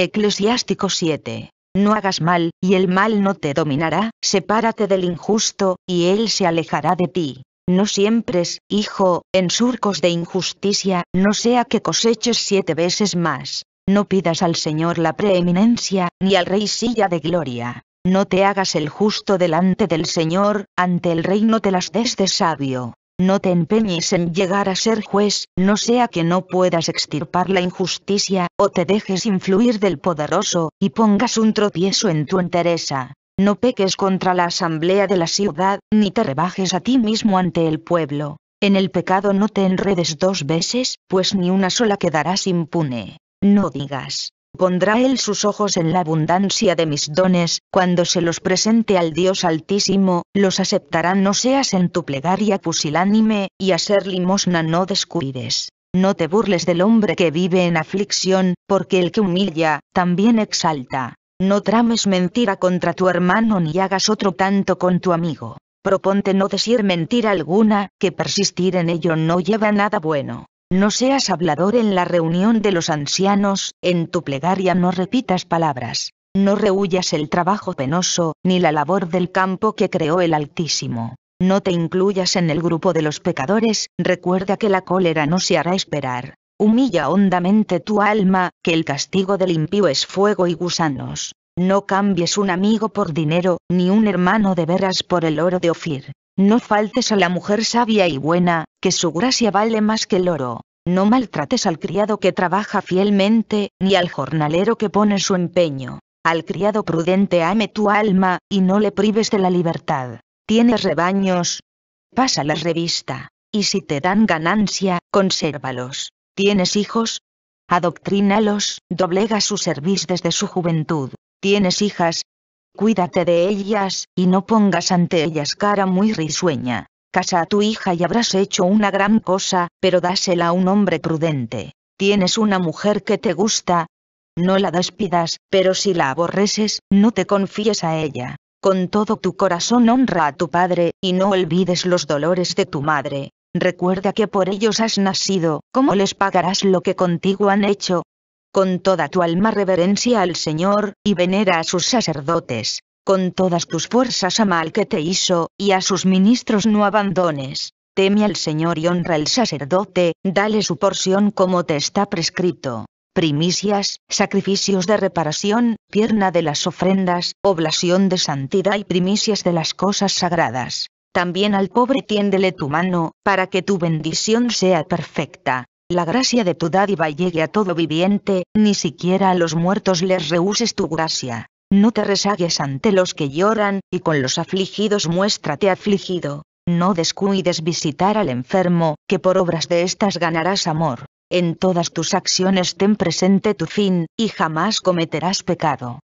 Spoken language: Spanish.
Eclesiástico 7. No hagas mal, y el mal no te dominará, sepárate del injusto, y él se alejará de ti. No siembres, hijo, en surcos de injusticia, no sea que coseches siete veces más. No pidas al Señor la preeminencia, ni al Rey silla de gloria. No te hagas el justo delante del Señor, ante el reino te las des de sabio. No te empeñes en llegar a ser juez, no sea que no puedas extirpar la injusticia, o te dejes influir del poderoso, y pongas un tropiezo en tu entereza. No peques contra la asamblea de la ciudad, ni te rebajes a ti mismo ante el pueblo. En el pecado no te enredes dos veces, pues ni una sola quedarás impune. No digas, Pondrá él sus ojos en la abundancia de mis dones, cuando se los presente al Dios Altísimo, los aceptará no seas en tu plegaria pusilánime, y a ser limosna no descuides. No te burles del hombre que vive en aflicción, porque el que humilla, también exalta. No trames mentira contra tu hermano ni hagas otro tanto con tu amigo. Proponte no decir mentira alguna, que persistir en ello no lleva nada bueno. No seas hablador en la reunión de los ancianos, en tu plegaria no repitas palabras, no rehuyas el trabajo penoso, ni la labor del campo que creó el Altísimo. No te incluyas en el grupo de los pecadores, recuerda que la cólera no se hará esperar. Humilla hondamente tu alma, que el castigo del impío es fuego y gusanos. No cambies un amigo por dinero, ni un hermano de veras por el oro de Ofir. No faltes a la mujer sabia y buena, que su gracia vale más que el oro. No maltrates al criado que trabaja fielmente, ni al jornalero que pone su empeño. Al criado prudente ame tu alma, y no le prives de la libertad. ¿Tienes rebaños? pasa la revista. Y si te dan ganancia, consérvalos. ¿Tienes hijos? Adoctrínalos, doblega su servicio desde su juventud. ¿Tienes hijas? Cuídate de ellas, y no pongas ante ellas cara muy risueña. Casa a tu hija y habrás hecho una gran cosa, pero dásela a un hombre prudente. Tienes una mujer que te gusta. No la despidas, pero si la aborreces, no te confíes a ella. Con todo tu corazón honra a tu padre, y no olvides los dolores de tu madre. Recuerda que por ellos has nacido, ¿cómo les pagarás lo que contigo han hecho? con toda tu alma reverencia al Señor, y venera a sus sacerdotes. Con todas tus fuerzas ama al que te hizo, y a sus ministros no abandones. Teme al Señor y honra al sacerdote, dale su porción como te está prescrito. Primicias, sacrificios de reparación, pierna de las ofrendas, oblación de santidad y primicias de las cosas sagradas. También al pobre tiéndele tu mano, para que tu bendición sea perfecta la gracia de tu dádiva llegue a todo viviente, ni siquiera a los muertos les rehuses tu gracia. No te rezagues ante los que lloran, y con los afligidos muéstrate afligido. No descuides visitar al enfermo, que por obras de estas ganarás amor. En todas tus acciones ten presente tu fin, y jamás cometerás pecado.